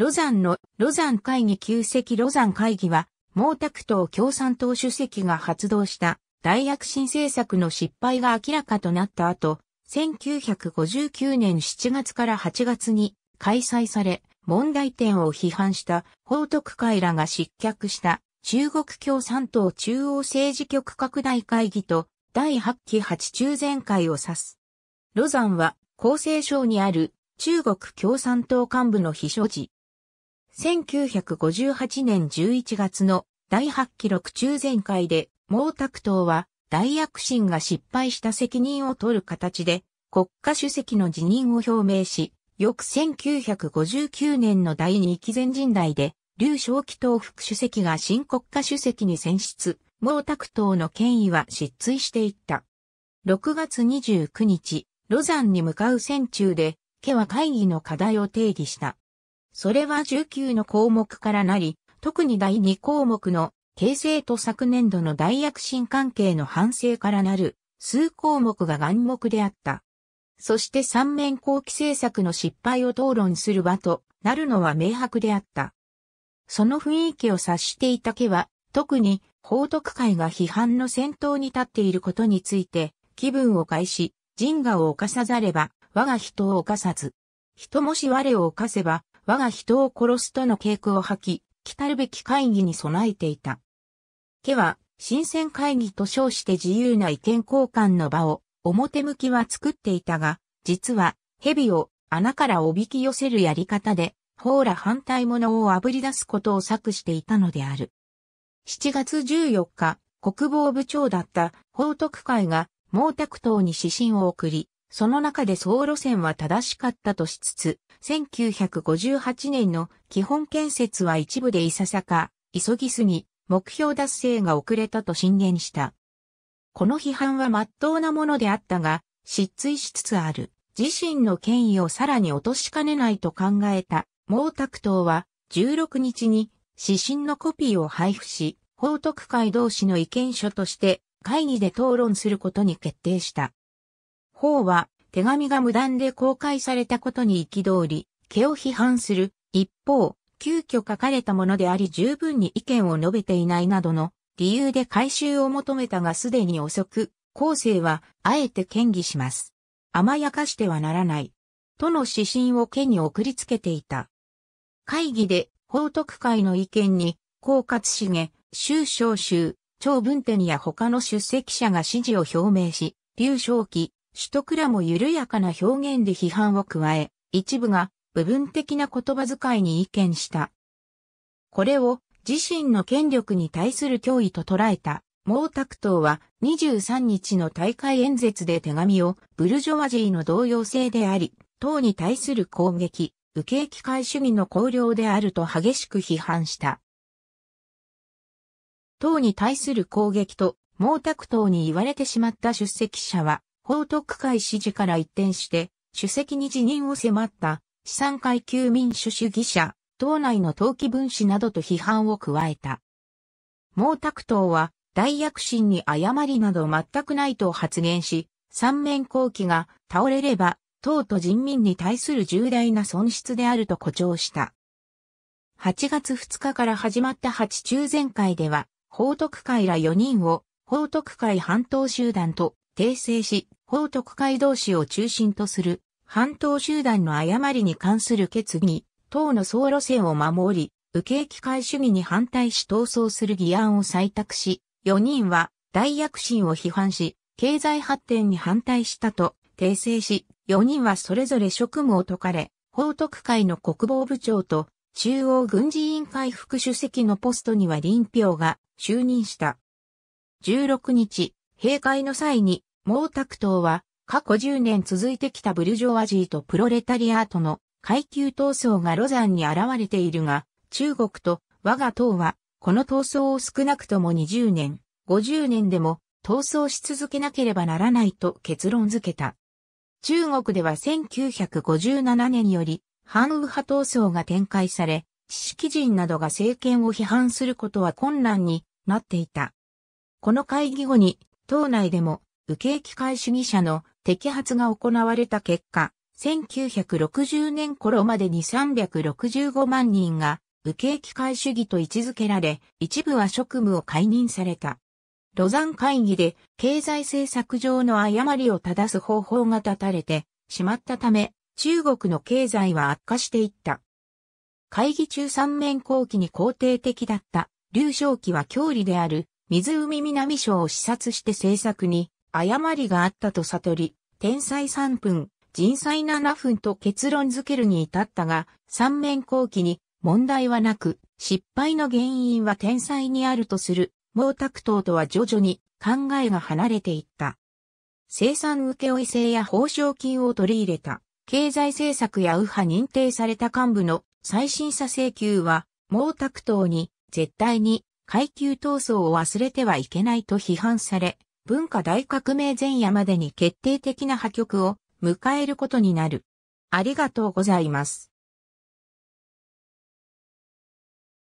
ロザンのロザン会議旧席ロザン会議は、毛沢東共産党主席が発動した大躍進政策の失敗が明らかとなった後、1959年7月から8月に開催され、問題点を批判した報徳会らが失脚した中国共産党中央政治局拡大会議と第8期8中全会を指す。ロザンは厚生省にある中国共産党幹部の秘書時、1958年11月の第8期六中全会で、毛沢東は大躍進が失敗した責任を取る形で国家主席の辞任を表明し、翌1959年の第2期全人代で、劉少奇党副主席が新国家主席に選出、毛沢東の権威は失墜していった。6月29日、ロザンに向かう戦中で、家は会議の課題を定義した。それは19の項目からなり、特に第2項目の形成と昨年度の大躍進関係の反省からなる数項目が眼目であった。そして三面後期政策の失敗を討論する場となるのは明白であった。その雰囲気を察していた家は、特に報徳会が批判の先頭に立っていることについて、気分を返し、人我を犯さざれば、我が人を犯さず。人もし我を犯せば、我が人を殺すとの警句を吐き、来るべき会議に備えていた。家は、新鮮会議と称して自由な意見交換の場を、表向きは作っていたが、実は、蛇を穴からおびき寄せるやり方で、法ら反対者を炙り出すことを策していたのである。7月14日、国防部長だった法徳会が毛沢東に指針を送り、その中で総路線は正しかったとしつつ、1958年の基本建設は一部でいささか、急ぎすぎ、目標達成が遅れたと進言した。この批判は真っ当なものであったが、失墜しつつある、自身の権威をさらに落としかねないと考えた、毛沢東は、16日に指針のコピーを配布し、報徳会同士の意見書として会議で討論することに決定した。方は手紙が無断で公開されたことに憤り、毛を批判する。一方、急遽書かれたものであり十分に意見を述べていないなどの理由で回収を求めたがすでに遅く、後世はあえて嫌疑します。甘やかしてはならない。との指針を家に送りつけていた。会議で報徳会の意見に、高勝重、周召州、長文天や他の出席者が支持を表明し、劉少奇、首都クラも緩やかな表現で批判を加え、一部が部分的な言葉遣いに意見した。これを自身の権力に対する脅威と捉えた毛沢東は23日の大会演説で手紙をブルジョワジーの同様性であり、党に対する攻撃、受け機械主義の綱領であると激しく批判した。党に対する攻撃と毛沢東に言われてしまった出席者は報徳会支持から一転して、主席に辞任を迫った資産階級民主主義者、党内の登記分子などと批判を加えた。毛沢東は大躍進に誤りなど全くないと発言し、三面後期が倒れれば党と人民に対する重大な損失であると誇張した。8月2日から始まった八中全会では、報徳会ら4人を報徳会半島集団と訂正し、法徳会同士を中心とする、半島集団の誤りに関する決議、党の総路線を守り、右傾機械主義に反対し闘争する議案を採択し、4人は大躍進を批判し、経済発展に反対したと訂正し、4人はそれぞれ職務を解かれ、法徳会の国防部長と中央軍事委員会副主席のポストには林彪が就任した。16日、閉会の際に毛沢東は過去10年続いてきたブルジョワジーとプロレタリアートの階級闘争がロザンに現れているが、中国と我が党はこの闘争を少なくとも20年、50年でも闘争し続けなければならないと結論付けた。中国では1957年より、反右派闘争が展開され、知識人などが政権を批判することは困難になっていた。この会議後に、党内でも右傾機械主義者の摘発が行われた結果、1960年頃までに365万人が右傾機械主義と位置づけられ、一部は職務を解任された。ロザン会議で経済政策上の誤りを正す方法が立たれてしまったため、中国の経済は悪化していった。会議中三面後期に肯定的だった、劉少奇は郷里である、湖南省を視察して政策に誤りがあったと悟り、天才3分、人災7分と結論づけるに至ったが、三面後期に問題はなく、失敗の原因は天才にあるとする、毛沢東とは徐々に考えが離れていった。生産請負制や報奨金を取り入れた、経済政策や右派認定された幹部の再審査請求は、毛沢東に絶対に階級闘争を忘れてはいけないと批判され、文化大革命前夜までに決定的な破局を迎えることになる。ありがとうございます。